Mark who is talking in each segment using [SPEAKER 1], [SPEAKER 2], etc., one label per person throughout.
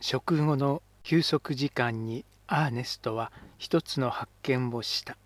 [SPEAKER 1] 食後の休息時間にアーネストは一つの発見をした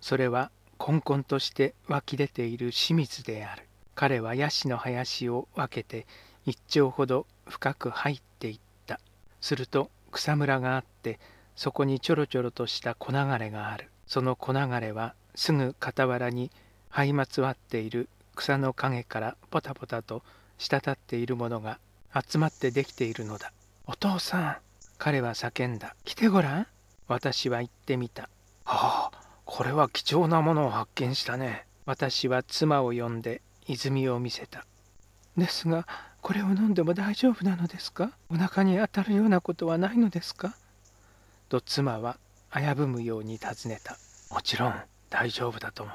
[SPEAKER 1] それは根々として湧き出ている清水である彼はヤシの林を分けて一丁ほど深く入っていったすると草むらがあってそこにちょろちょろとした粉流れがあるその粉流れはすぐ傍らに灰まつわっている草の陰からポタポタと滴っているものが集まってできているのだお父さん彼は叫んだ来てごらん私は行ってみたはあこれは貴重なものを発見したね私は妻を呼んで泉を見せたですがこれを飲んでも大丈夫なのですかお腹に当たるようなことはないのですかと妻は危ぶむように尋ねたもちろん大丈夫だとも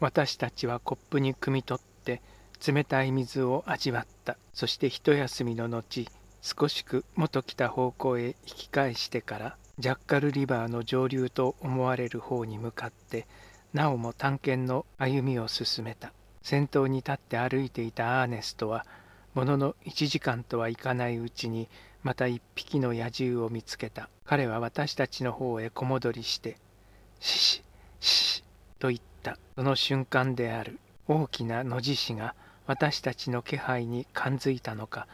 [SPEAKER 1] 私たちはコップに汲み取って冷たい水を味わったそして一休みの後少しく元来た方向へ引き返してからジャッカルリバーの上流と思われる方に向かってなおも探検の歩みを進めた先頭に立って歩いていたアーネストはものの1時間とはいかないうちにまた1匹の野獣を見つけた彼は私たちの方へ小戻りして「シシシシ」と言ったその瞬間である大きな野獅子が私たちの気配に感づいたのか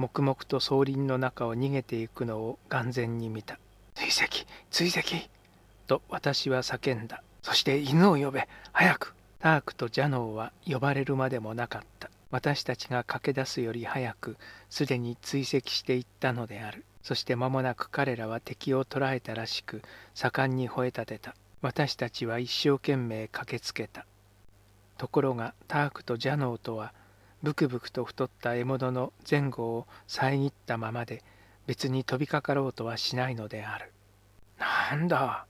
[SPEAKER 1] 黙々と草林の中を逃げていくのを眼前に見た追跡追跡と私は叫んだそして犬を呼べ早くタークとジャノーは呼ばれるまでもなかった私たちが駆け出すより早くすでに追跡していったのであるそして間もなく彼らは敵を捕らえたらしく盛んに吠え立てた私たちは一生懸命駆けつけたところがタークとジャノーとはブクブクと太った獲物の前後を遮ったままで別に飛びかかろうとはしないのである。なんだ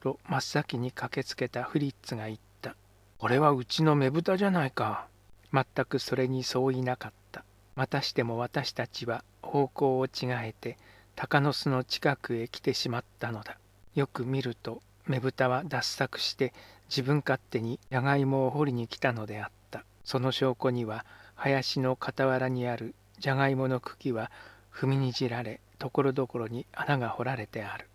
[SPEAKER 1] と真っ先に駆けつけたフリッツが言った。これはうちの目豚じゃないか。全くそれに相違なかった。またしても私たちは方向を違えて鷹の巣の近くへ来てしまったのだ。よく見ると目豚は脱作して自分勝手にじゃがいもを掘りに来たのであった。その証拠には林の傍らにあるじゃがいもの茎は踏みにじられところどころに穴が掘られてある。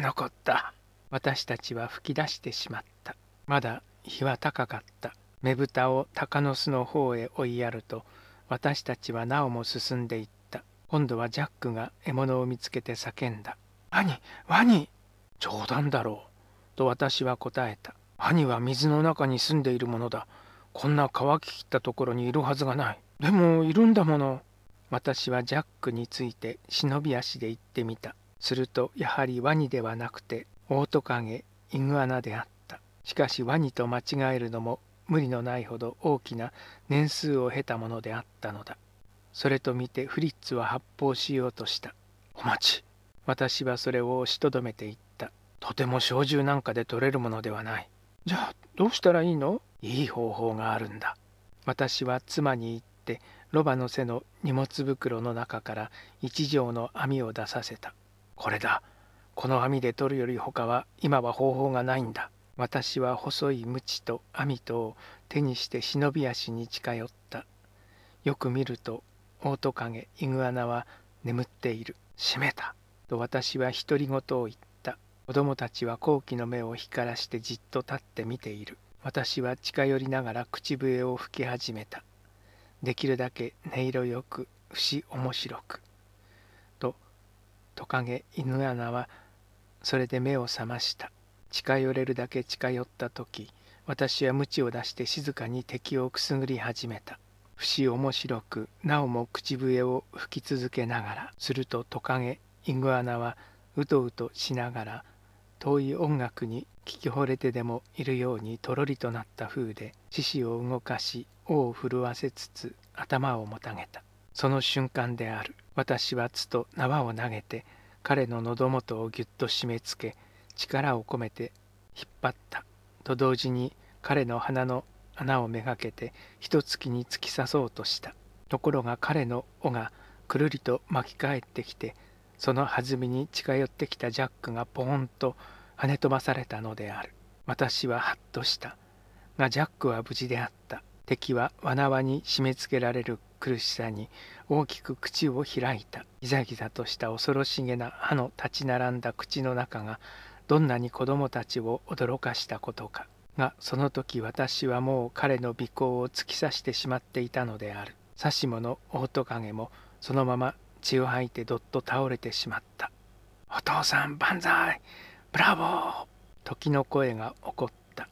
[SPEAKER 1] 残った私たちは吹き出してしまったまだ日は高かったねぶたを鷹の巣の方へ追いやると私たちはなおも進んでいった今度はジャックが獲物を見つけて叫んだ「ワニワニ冗談だろう」と私は答えた「ワニは水の中に住んでいるものだこんな乾ききったところにいるはずがないでもいるんだもの私はジャックについて忍び足で行ってみたするとやはりワニではなくてオオトカゲイグアナであったしかしワニと間違えるのも無理のないほど大きな年数を経たものであったのだそれと見てフリッツは発砲しようとしたお待ち私はそれを押しとどめていったとても小銃なんかで取れるものではないじゃあどうしたらいいのいい方法があるんだ。私は妻に言ってロバの背の荷物袋の中から一畳の網を出させた。これだ。この網で取るより他は今は方法がないんだ。私は細い鞭と網とを手にして忍び足に近寄った。よく見るとオオトカゲイグアナは眠っている。閉めた。と私は独り言を言った。子供たちは好奇の目を光らしてじっと立って見ている。私は近寄りながら口笛を吹き始めた。できるだけ音色よく、節面白く。と、トカゲ、犬穴は、それで目を覚ました。近寄れるだけ近寄った時、私は鞭を出して静かに敵をくすぐり始めた。節面白く、なおも口笛を吹き続けながら、するとトカゲ、イグアナは、うとうとしながら、遠い音楽に聞き惚れてでもいるようにとろりとなった風で獅子を動かし尾を震わせつつ頭をもたげたその瞬間である私はつと縄を投げて彼の喉元をぎゅっと締めつけ力を込めて引っ張ったと同時に彼の鼻の穴をめがけてとつきに突き刺そうとしたところが彼の尾がくるりと巻き返ってきてその弾みに近寄ってきたジャックがポーンと跳ね飛ばされたのである私はハッとしたがジャックは無事であった敵は罠に締め付けられる苦しさに大きく口を開いたギザギザとした恐ろしげな歯の立ち並んだ口の中がどんなに子供たちを驚かしたことかがその時私はもう彼の尾行を突き刺してしまっていたのである指しものオオトカゲもそのまま血を吐いてどっと倒れてしまったお父さん万歳ブラボー時の声が起こった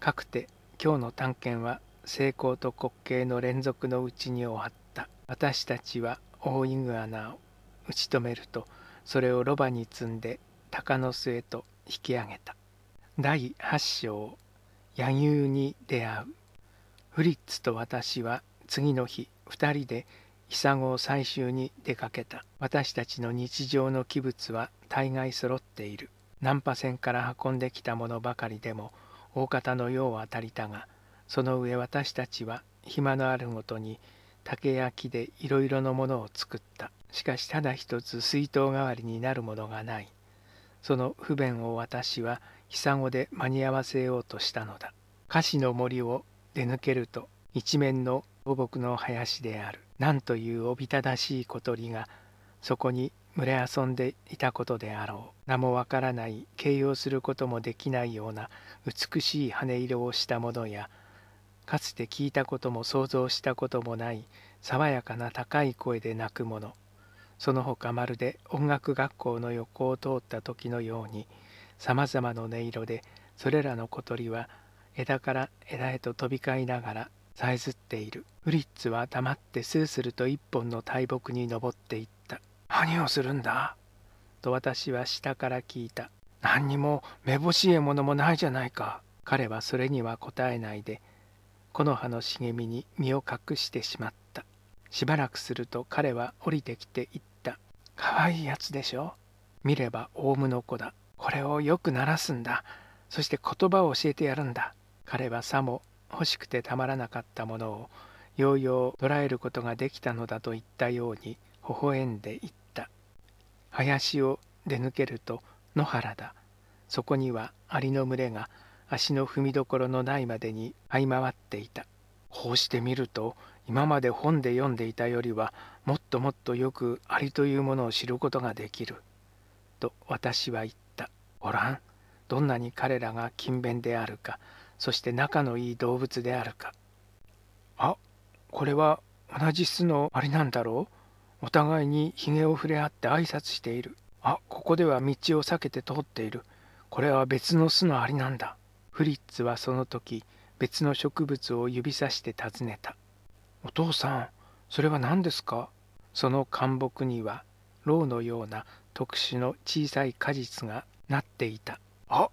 [SPEAKER 1] かくて今日の探検は成功と滑稽の連続のうちに終わった私たちは大イグアナを打ち止めるとそれをロバに積んで鷹の巣へと引き上げた第8章「野牛に出会う」フリッツと私は次の日2人で「久子を採集に出かけた私たちの日常の器物は大概揃っている難破船から運んできたものばかりでも大方の用は当たりたがその上私たちは暇のあるごとに竹や木でいろいろなものを作ったしかしただ一つ水筒代わりになるものがないその不便を私は久子で間に合わせようとしたのだ菓子の森を出抜けると一面の土木の林であるなんというおびただしい小鳥がそこに群れ遊んでいたことであろう名もわからない形容することもできないような美しい羽色をしたものやかつて聞いたことも想像したこともない爽やかな高い声で鳴くものその他まるで音楽学校の横を通った時のようにさまざまな音色でそれらの小鳥は枝から枝へと飛び交いながらさえずっているフリッツは黙ってスースルと一本の大木に登っていった。何をするんだと私は下から聞いた。何にもめぼしいものもないじゃないか。彼はそれには答えないで、木の葉の茂みに身を隠してしまった。しばらくすると彼は降りてきて言った。かわいいやつでしょ見ればオウムの子だ。これをよく鳴らすんだ。そして言葉を教えてやるんだ。彼はさも欲しくてたまらなかったものをようよう捉えることができたのだと言ったように微笑んで言った林を出抜けると野原だそこにはアリの群れが足の踏みどころのないまでに這い回っていたこうして見ると今まで本で読んでいたよりはもっともっとよくアリというものを知ることができると私は言ったごらんどんなに彼らが勤勉であるかそして仲のいい動物であるかあこれは同じ巣のあリなんだろうお互いにひげを触れ合って挨拶しているあここでは道を避けて通っているこれは別の巣のアリなんだフリッツはその時別の植物を指さして尋ねたお父さんそれは何ですかその灌木にはろうのような特殊の小さい果実がなっていたあ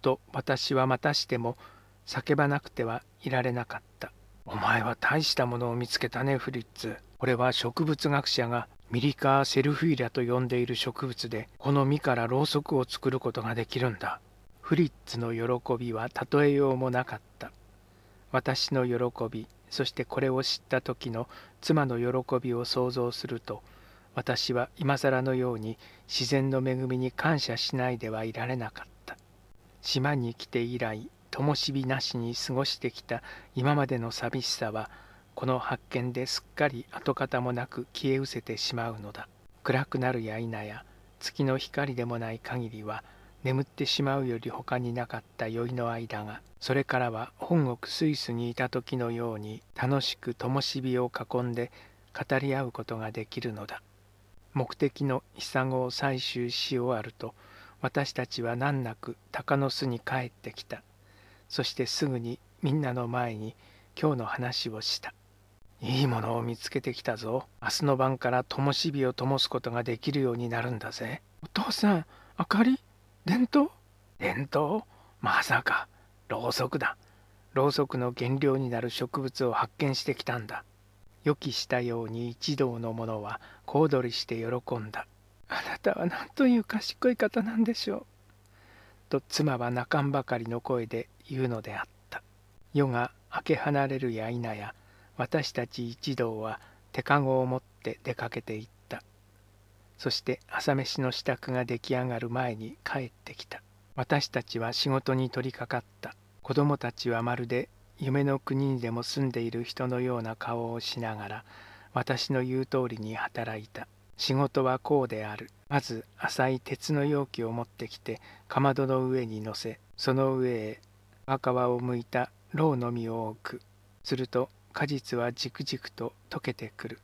[SPEAKER 1] と私はまたしても叫ばなくてはいられなかったお前は大したものを見つけたねフリッツこれは植物学者がミリカー・セルフィーラと呼んでいる植物でこの実からろうそくを作ることができるんだフリッツの喜びは例えようもなかった私の喜びそしてこれを知った時の妻の喜びを想像すると私は今更のように自然の恵みに感謝しないではいられなかった島に来て以来灯火なしに過ごしてきた今までの寂しさはこの発見ですっかり跡形もなく消え失せてしまうのだ暗くなるや否や月の光でもない限りは眠ってしまうより他になかった酔いの間がそれからは本国スイスにいた時のように楽しく灯火を囲んで語り合うことができるのだ目的のヒサゴを採集し終わると私たちは難なく鷹の巣に帰ってきたそしてすぐにみんなの前に今日の話をしたいいものを見つけてきたぞ明日の晩から灯火を灯すことができるようになるんだぜお父さん明かり伝統伝統まさかろうそくだろうそくの原料になる植物を発見してきたんだ予期したように一同の者は小躍りして喜んだあなたは何という賢い方なんでしょうと妻は泣かんばかりの声で言うのであった夜が明け離れるや否や私たち一同は手籠を持って出かけていったそして朝飯の支度が出来上がる前に帰ってきた私たちは仕事に取り掛かった子供たちはまるで夢の国にでも住んでいる人のような顔をしながら私の言う通りに働いた仕事はこうである。まず浅い鉄の容器を持ってきてかまどの上に乗せその上へ赤皮を向いたろうの実を置くすると果実はじくじくと溶けてくる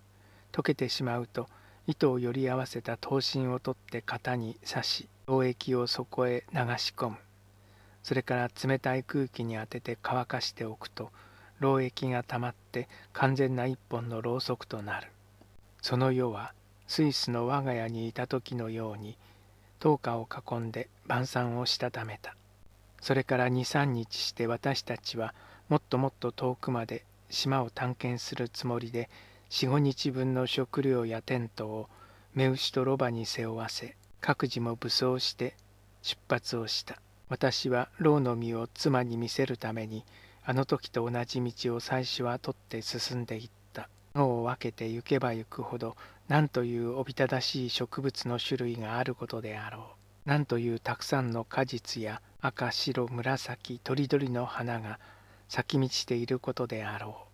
[SPEAKER 1] 溶けてしまうと糸をより合わせた刀身を取って型に刺し溶液をそこへ流し込むそれから冷たい空気に当てて乾かしておくと溶液がたまって完全な一本のろうそくとなるその世はスイスの我が家にいた時のように灯火を囲んで晩餐をしたためたそれから23日して私たちはもっともっと遠くまで島を探検するつもりで45日分の食料やテントを目牛とロバに背負わせ各自も武装して出発をした私は牢の実を妻に見せるためにあの時と同じ道を最初は取って進んでいった脳を分けて行けば行くほどなんというおびただしい植物の種類があることであろう。なんというたくさんの果実や赤白紫とりどりの花が咲き満ちていることであろ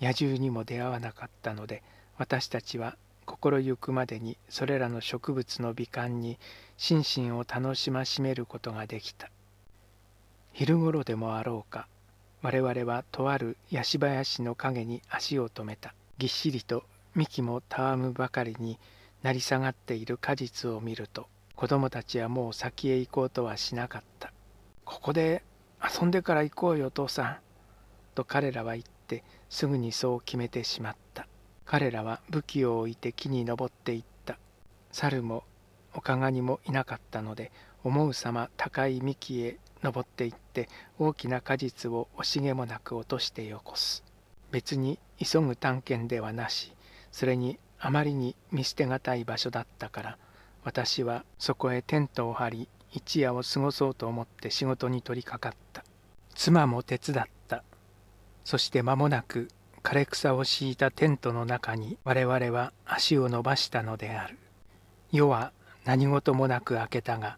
[SPEAKER 1] う。野獣にも出会わなかったので私たちは心ゆくまでにそれらの植物の美観に心身を楽しましめることができた。昼ごろでもあろうか我々はとあるヤシ林の陰に足を止めたぎっしりと幹もたわむばかりに成り下がっている果実を見ると子供たちはもう先へ行こうとはしなかったここで遊んでから行こうよお父さんと彼らは言ってすぐにそう決めてしまった彼らは武器を置いて木に登っていった猿もおかがにもいなかったので思うさま高い幹へ登っていって大きな果実を惜しげもなく落としてよこす別に急ぐ探検ではなしそれにあまりに見捨てがたい場所だったから私はそこへテントを張り一夜を過ごそうと思って仕事に取り掛かった妻も手伝ったそして間もなく枯れ草を敷いたテントの中に我々は足を伸ばしたのである夜は何事もなく明けたが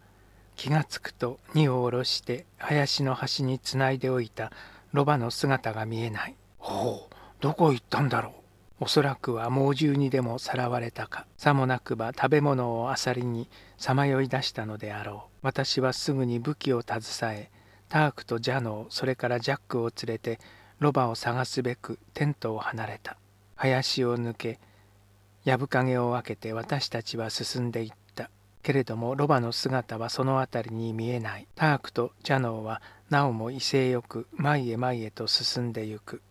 [SPEAKER 1] 気がつくと荷を下ろして林の端につないでおいたロバの姿が見えないおおどこ行ったんだろうおそらくは猛獣にでもさらわれたかさもなくば食べ物をあさりにさまよい出したのであろう私はすぐに武器を携えタークとジャノーそれからジャックを連れてロバを探すべくテントを離れた林を抜け藪影を分けて私たちは進んでいったけれどもロバの姿はその辺りに見えないタークとジャノーはなおも威勢よく前へ前へと進んでゆく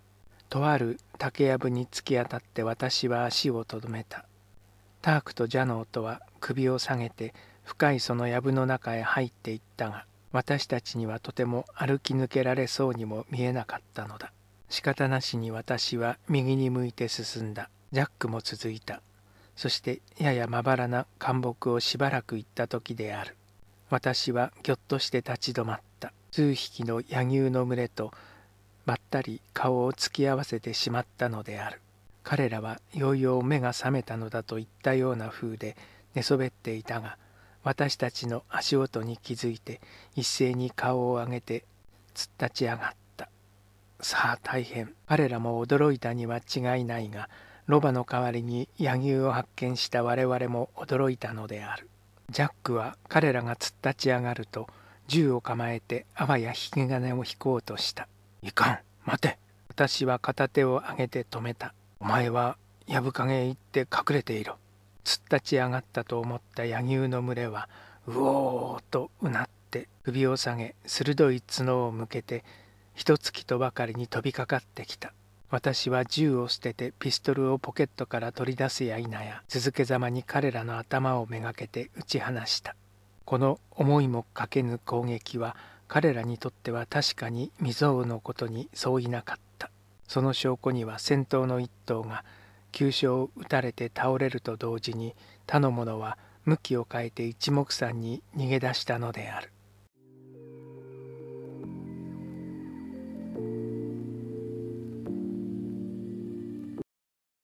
[SPEAKER 1] とある竹やぶに突き当たって私は足をとどめたタークとジャノーとは首を下げて深いその藪の中へ入っていったが私たちにはとても歩き抜けられそうにも見えなかったのだ仕方なしに私は右に向いて進んだジャックも続いたそしてややまばらな陥木をしばらく行った時である私はぎょっとして立ち止まった数匹の野牛の群れとばったり顔を突き合わせてしまったのである彼らはいよいよ目が覚めたのだといったような風で寝そべっていたが私たちの足音に気づいて一斉に顔を上げて突っ立ち上がったさあ大変彼らも驚いたには違いないがロバの代わりに柳生を発見した我々も驚いたのであるジャックは彼らが突っ立ち上がると銃を構えてあわや引き金を引こうとしたいかん待て私は片手を上げて止めたお前は藪陰へ行って隠れていろ突っ立ち上がったと思った柳生の群れはうおーとうなって首を下げ鋭い角を向けてつ月とばかりに飛びかかってきた私は銃を捨ててピストルをポケットから取り出すや否や続けざまに彼らの頭をめがけて打ち放したこの思いもかけぬ攻撃は彼らにとっては確かに未曾有のことに相違なかったその証拠には先頭の一頭が急所を打たれて倒れると同時に他の者は向きを変えて一目散に逃げ出したのである